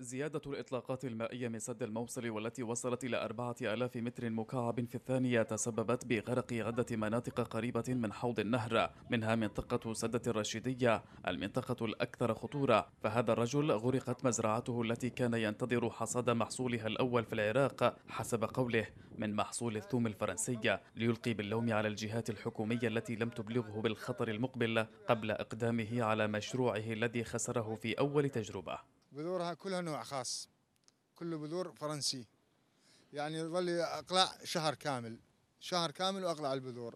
زيادة الإطلاقات المائية من سد الموصل والتي وصلت إلى أربعة آلاف متر مكعب في الثانية تسببت بغرق عدة مناطق قريبة من حوض النهر منها منطقة سدة الرشيدية المنطقة الأكثر خطورة فهذا الرجل غرقت مزرعته التي كان ينتظر حصاد محصولها الأول في العراق حسب قوله من محصول الثوم الفرنسي ليلقي باللوم على الجهات الحكومية التي لم تبلغه بالخطر المقبل قبل إقدامه على مشروعه الذي خسره في أول تجربة بذورها كلها نوع خاص كله بذور فرنسي يعني يظل اقلع شهر كامل شهر كامل واقلع البذور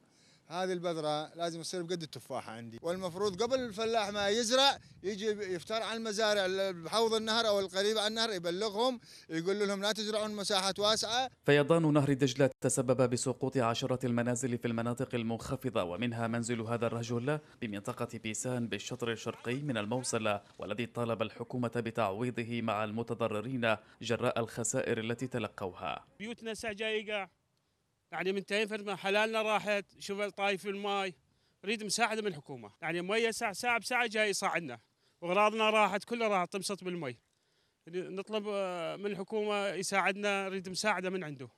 هذه البذره لازم تصير بقد التفاحه عندي والمفروض قبل الفلاح ما يزرع يجي يفتر على المزارع بحوض النهر او القريب عن النهر يبلغهم يقول لهم لا تزرعون مساحات واسعه فيضان نهر دجله تسبب بسقوط عشره المنازل في المناطق المنخفضه ومنها منزل هذا الرجل بمنطقه بيسان بالشطر الشرقي من الموصله والذي طالب الحكومه بتعويضه مع المتضررين جراء الخسائر التي تلقوها بيوتنا سجايقه يعني من تنفر حلالنا راحت شوف طايف الماي نريد مساعده من الحكومه يعني مية ساعه ساعه بساعه جاي يصاعدنا واغراضنا راحت كلها راحت طمست بالمي يعني نطلب آه، من الحكومه يساعدنا نريد مساعده من عنده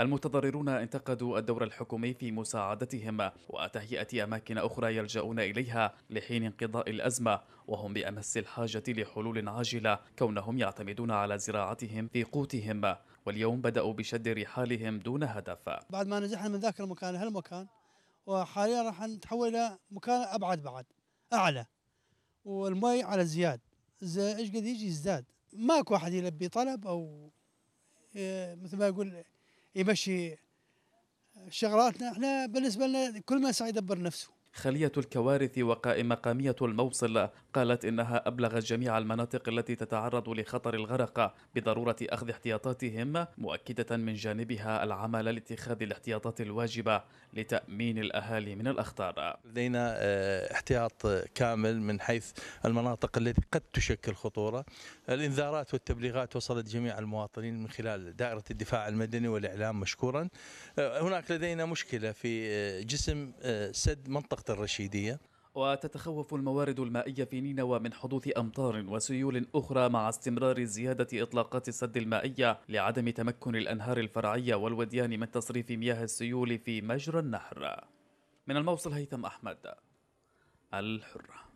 المتضررون انتقدوا الدور الحكومي في مساعدتهم وتهيئة أماكن أخرى يلجأون إليها لحين انقضاء الأزمة وهم بأمس الحاجة لحلول عاجلة كونهم يعتمدون على زراعتهم في قوتهم واليوم بدأوا بشد رحالهم دون هدف بعد ما نزحنا من ذاك المكان لهالمكان وحاليا راح نتحول إلى مكان أبعد بعد أعلى والمي على زياد ايش قد يجي يزداد ماكو احد يلبي طلب او إيه، مثل ما يقول يمشي شغلاتنا احنا بالنسبه لنا كل ما سعى يدبر نفسه خلية الكوارث وقائمة قامية الموصل قالت إنها أبلغت جميع المناطق التي تتعرض لخطر الغرق بضرورة أخذ احتياطاتهم مؤكدة من جانبها العمل لاتخاذ الاحتياطات الواجبة لتأمين الأهالي من الأخطار لدينا آه، احتياط كامل من حيث المناطق التي قد تشكل خطورة الإنذارات والتبليغات وصلت جميع المواطنين من خلال دائرة الدفاع المدني والإعلام مشكورا آه، هناك لدينا مشكلة في آه، جسم سد منطقة وقت الرشيدية وتتخوف الموارد المائية في نينوى من حدوث أمطار وسيول أخرى مع استمرار زيادة إطلاقات السد المائية لعدم تمكن الأنهار الفرعية والوديان من تصريف مياه السيول في مجرى النهر من الموصل هيثم أحمد الحرة